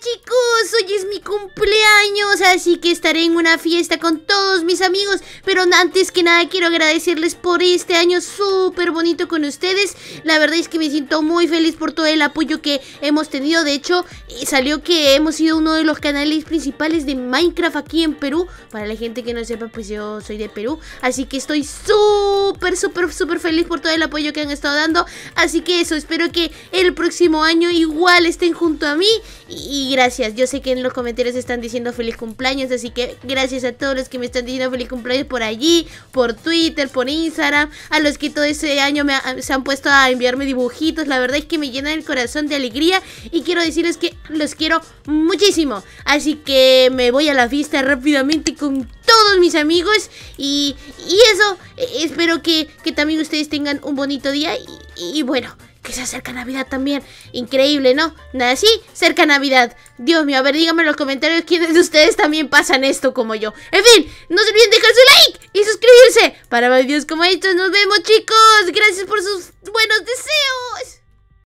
chicos, hoy es mi cumpleaños, así que estaré en una fiesta con todos mis amigos. Pero antes que nada quiero agradecerles por este año súper bonito con ustedes. La verdad es que me siento muy feliz por todo el apoyo que hemos tenido. De hecho, eh, salió que hemos sido uno de los canales principales de Minecraft aquí en Perú. Para la gente que no sepa, pues yo soy de Perú. Así que estoy súper súper, súper, súper feliz por todo el apoyo que han estado dando. Así que eso, espero que el próximo año igual estén junto a mí. Y, gracias, yo sé que en los comentarios están diciendo feliz cumpleaños, así que gracias a todos los que me están diciendo feliz cumpleaños por allí, por Twitter, por Instagram, a los que todo ese año se han puesto a enviarme dibujitos. La verdad es que me llenan el corazón de alegría y quiero decirles que los quiero muchísimo. Así que me voy a la fiesta rápidamente con todos mis amigos. Y, eso, e, espero que, también ustedes tengan un bonito día. Y, bueno, que se acerca Navidad también. Increíble, ¿no? Nada así, cerca Navidad. Dios mío, a ver, díganme en los comentarios quiénes de ustedes también pasan esto como yo. En fin, no se olviden dejar su like y suscribirse para más videos como estos. Nos vemos, chicos. Gracias por sus